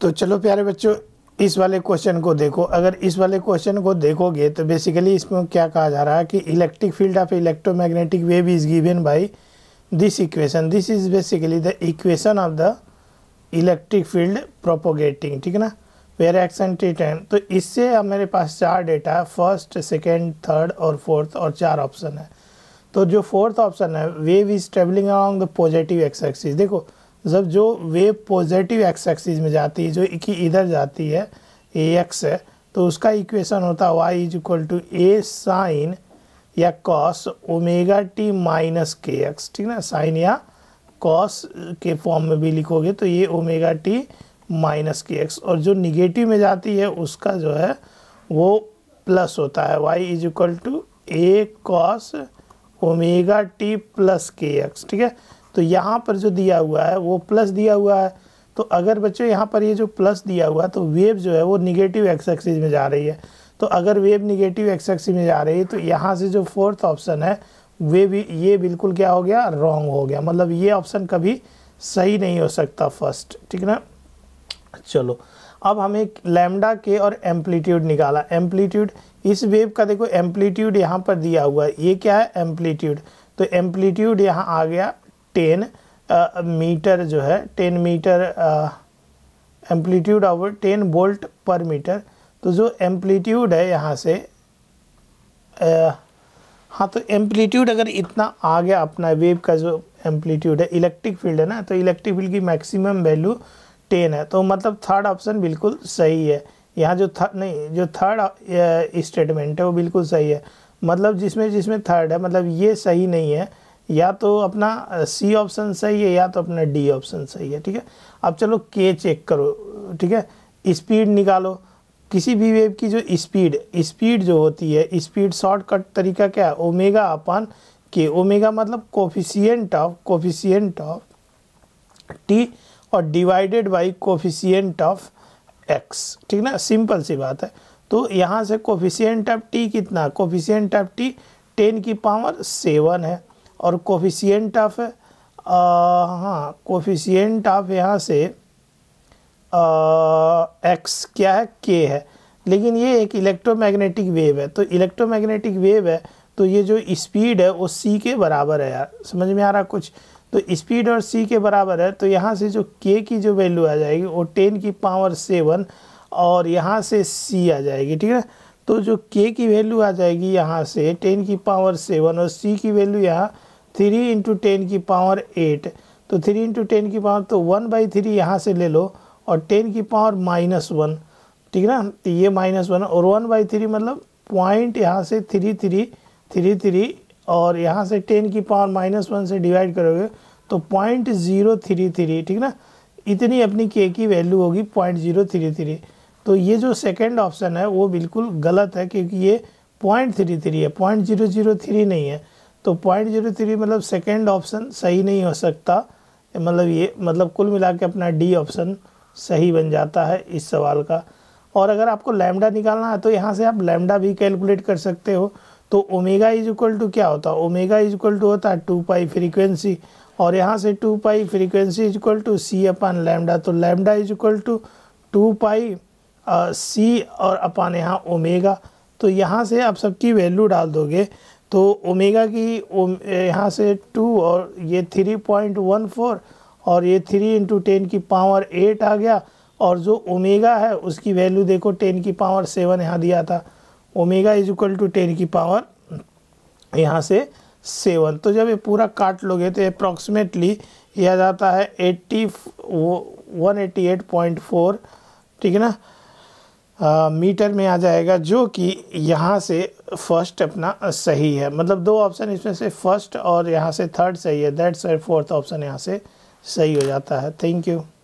तो चलो प्यारे बच्चों इस वाले क्वेश्चन को देखो अगर इस वाले क्वेश्चन को देखोगे तो बेसिकली इसमें क्या कहा जा रहा है कि electric field of electromagnetic wave is given by this equation this is basically the equation of the electric field propagating ठीक है ना वेयर टी टेन तो इससे अब मेरे पास चार डेटा है फर्स्ट सेकेंड थर्ड और फोर्थ और चार ऑप्शन है तो जो फोर्थ ऑप्शन है wave is travelling along the positive x axis देखो जब मतलब जो वेव पॉजिटिव एक्स एक्सिस में जाती है जो कि इधर जाती है ए एक्स है तो उसका इक्वेशन होता है y is equal to a sine या cos omega t minus k x ठीक ना साइन या कॉस के फॉर्म में भी लिखोगे तो ये omega t minus k x और जो निगेटिव में जाती है उसका जो है वो प्लस होता है y is equal to a cos omega t plus k x ठीक है तो यहाँ पर जो दिया हुआ है वो प्लस दिया हुआ है तो अगर बच्चों यहाँ पर ये यह जो प्लस दिया हुआ है तो वेव जो है वो निगेटिव एक्सएक्सीज में जा रही है तो अगर वेव निगेटिव एक्स में जा रही है तो यहाँ से जो फोर्थ ऑप्शन है वे भी ये बिल्कुल क्या हो गया रॉन्ग हो गया मतलब ये ऑप्शन कभी सही नहीं हो सकता फर्स्ट ठीक ना चलो अब हमें लैमडा के और एम्पलीट्यूड निकाला एम्पलीट्यूड इस वेव का देखो एम्पलीट्यूड यहाँ पर दिया हुआ है ये क्या है एम्पलीट्यूड तो एम्पलीट्यूड यहाँ आ गया टेन मीटर जो है टेन मीटर एम्पलीट्यूड और टेन वोल्ट पर मीटर तो जो एम्पलीट्यूड है यहाँ से आ, हाँ तो एम्पलीट्यूड अगर इतना आ गया अपना वेव का जो एम्पलीट्यूड है इलेक्ट्रिक फील्ड है ना तो इलेक्ट्रिक फील्ड की मैक्सिमम वैल्यू टेन है तो मतलब थर्ड ऑप्शन बिल्कुल सही है यहाँ जो थर्ड नहीं जो थर्ड स्टेटमेंट है वो बिल्कुल सही है मतलब जिसमें जिसमें थर्ड है मतलब ये सही नहीं है या तो अपना सी ऑप्शन सही है या तो अपना डी ऑप्शन सही है ठीक है अब चलो के चेक करो ठीक है स्पीड निकालो किसी भी वेव की जो स्पीड स्पीड जो होती है स्पीड शॉर्टकट तरीका क्या है ओमेगा अपन के ओमेगा मतलब coefficient of coefficient of t और divided by coefficient of x ठीक ना सिंपल सी बात है तो यहाँ से कोफिशियंट ऑफ टी कितना कोफिशियंट ऑफ टी टेन की पावर सेवन है और कोफिशियंट ऑफ हाँ कोफिशियंट ऑफ यहाँ से एक्स क्या है के है लेकिन ये एक इलेक्ट्रोमैग्नेटिक वेव है तो इलेक्ट्रोमैग्नेटिक वेव है तो ये जो स्पीड है वो सी के बराबर है यार समझ में आ रहा कुछ तो स्पीड और सी के बराबर है तो यहाँ से जो के की जो वैल्यू आ जाएगी वो टेन की पावर सेवन और यहाँ से सी आ जाएगी ठीक है तो जो के की वैल्यू आ जाएगी यहाँ से टेन की पावर सेवन और सी की वैल्यू यहाँ थ्री इंटू टेन की पावर एट तो थ्री इंटू टेन की पावर तो वन बाई थ्री यहाँ से ले लो और टेन की पावर माइनस वन ठीक है ना तो ये माइनस वन और वन बाई थ्री मतलब पॉइंट यहाँ से थ्री थ्री थ्री थ्री और यहाँ से टेन की पावर माइनस वन से डिवाइड करोगे तो पॉइंट ज़ीरो थ्री थ्री ठीक ना इतनी अपनी के की वैल्यू होगी पॉइंट ज़ीरो थ्री थ्री तो ये जो सेकेंड ऑप्शन है वो बिल्कुल गलत है क्योंकि ये पॉइंट थ्री थ्री है पॉइंट ज़ीरो ज़ीरो थ्री नहीं है तो पॉइंट जीरो थ्री मतलब सेकेंड ऑप्शन सही नहीं हो सकता मतलब ये मतलब कुल मिला के अपना डी ऑप्शन सही बन जाता है इस सवाल का और अगर आपको लैमडा निकालना है तो यहाँ से आप लैमडा भी कैलकुलेट कर सकते हो तो ओमेगा इज इक्वल टू क्या होता है ओमेगा इज इक्वल टू होता है टू पाई फ्रीक्वेंसी और यहाँ से two pi frequency is equal to c upon lambda तो lambda is equal to two pi c और अपान यहाँ ओमेगा तो यहाँ से आप सबकी वैल्यू डाल दोगे तो ओमेगा की यहाँ से टू और ये थ्री पॉइंट वन फोर और ये थ्री इंटू टेन की पावर एट आ गया और जो ओमेगा है उसकी वैल्यू देखो टेन की पावर सेवन यहाँ दिया था omega is equal to ten की पावर यहाँ से सेवन तो जब ये पूरा काट लोगे तो अप्रॉक्सीमेटली यह जाता है eighty one eighty eight point four ठीक है ना मीटर में आ जाएगा जो कि यहाँ से फर्स्ट अपना सही है मतलब दो ऑप्शन इसमें से फर्स्ट और यहाँ से थर्ड सही है दैट्स फोर्थ ऑप्शन यहाँ से सही हो जाता है थैंक यू